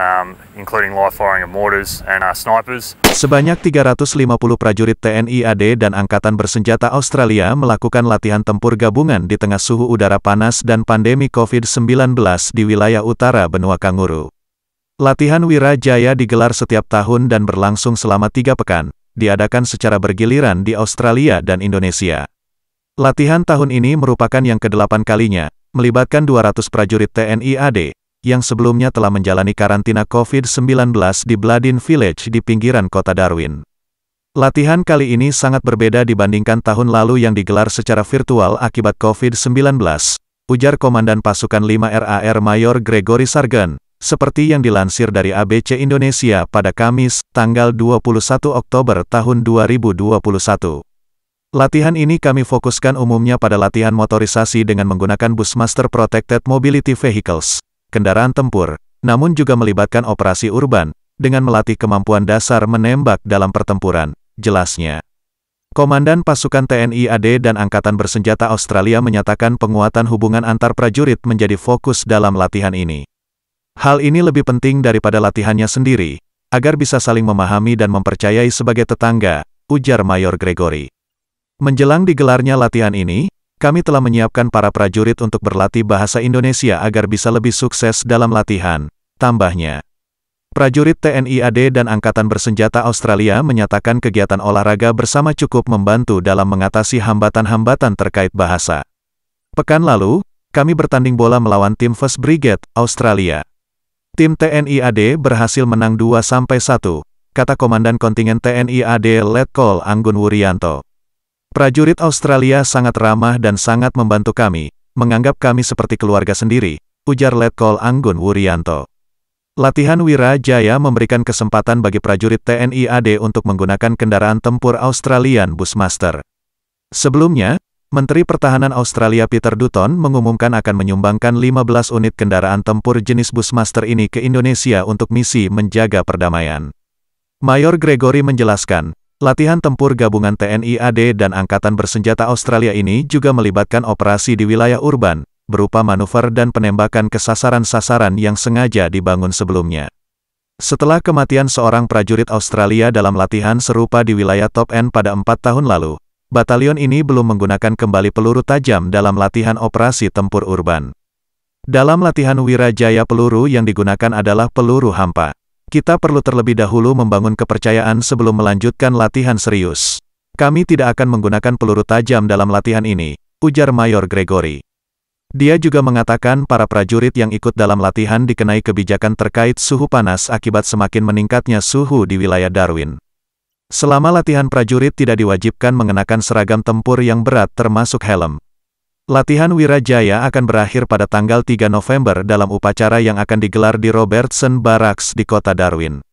Um, uh, Sebanyak 350 prajurit TNI AD dan Angkatan Bersenjata Australia melakukan latihan tempur gabungan di tengah suhu udara panas dan pandemi COVID-19 di wilayah utara benua Kanguru. Latihan Wirajaya digelar setiap tahun dan berlangsung selama tiga pekan, diadakan secara bergiliran di Australia dan Indonesia. Latihan tahun ini merupakan yang kedelapan kalinya, melibatkan 200 prajurit TNI AD, yang sebelumnya telah menjalani karantina COVID-19 di Bladin Village di pinggiran kota Darwin. Latihan kali ini sangat berbeda dibandingkan tahun lalu yang digelar secara virtual akibat COVID-19, ujar Komandan Pasukan 5 RAR Mayor Gregory Sargen, seperti yang dilansir dari ABC Indonesia pada Kamis, tanggal 21 Oktober tahun 2021. Latihan ini kami fokuskan umumnya pada latihan motorisasi dengan menggunakan Busmaster Protected Mobility Vehicles kendaraan tempur, namun juga melibatkan operasi urban, dengan melatih kemampuan dasar menembak dalam pertempuran, jelasnya. Komandan pasukan TNI AD dan Angkatan Bersenjata Australia menyatakan penguatan hubungan antar prajurit menjadi fokus dalam latihan ini. Hal ini lebih penting daripada latihannya sendiri, agar bisa saling memahami dan mempercayai sebagai tetangga, ujar Mayor Gregory. Menjelang digelarnya latihan ini, kami telah menyiapkan para prajurit untuk berlatih bahasa Indonesia agar bisa lebih sukses dalam latihan, tambahnya. Prajurit TNI AD dan Angkatan Bersenjata Australia menyatakan kegiatan olahraga bersama cukup membantu dalam mengatasi hambatan-hambatan terkait bahasa. Pekan lalu, kami bertanding bola melawan tim First Brigade, Australia. Tim TNI AD berhasil menang 2-1, kata Komandan Kontingen TNI AD Letkol Anggun Wuryanto. Prajurit Australia sangat ramah dan sangat membantu kami, menganggap kami seperti keluarga sendiri, ujar Letkol Anggun Wuryanto. Latihan Wira Jaya memberikan kesempatan bagi prajurit TNI AD untuk menggunakan kendaraan tempur Australian Bushmaster. Sebelumnya, Menteri Pertahanan Australia Peter Dutton mengumumkan akan menyumbangkan 15 unit kendaraan tempur jenis Bushmaster ini ke Indonesia untuk misi menjaga perdamaian. Mayor Gregory menjelaskan, Latihan tempur gabungan TNI AD dan Angkatan Bersenjata Australia ini juga melibatkan operasi di wilayah urban, berupa manuver dan penembakan ke sasaran-sasaran yang sengaja dibangun sebelumnya. Setelah kematian seorang prajurit Australia dalam latihan serupa di wilayah Top End pada empat tahun lalu, batalion ini belum menggunakan kembali peluru tajam dalam latihan operasi tempur urban. Dalam latihan Wirajaya peluru yang digunakan adalah peluru hampa kita perlu terlebih dahulu membangun kepercayaan sebelum melanjutkan latihan serius. Kami tidak akan menggunakan peluru tajam dalam latihan ini, ujar Mayor Gregory. Dia juga mengatakan para prajurit yang ikut dalam latihan dikenai kebijakan terkait suhu panas akibat semakin meningkatnya suhu di wilayah Darwin. Selama latihan prajurit tidak diwajibkan mengenakan seragam tempur yang berat termasuk helm, Latihan Wirajaya akan berakhir pada tanggal 3 November dalam upacara yang akan digelar di Robertson Barracks di kota Darwin.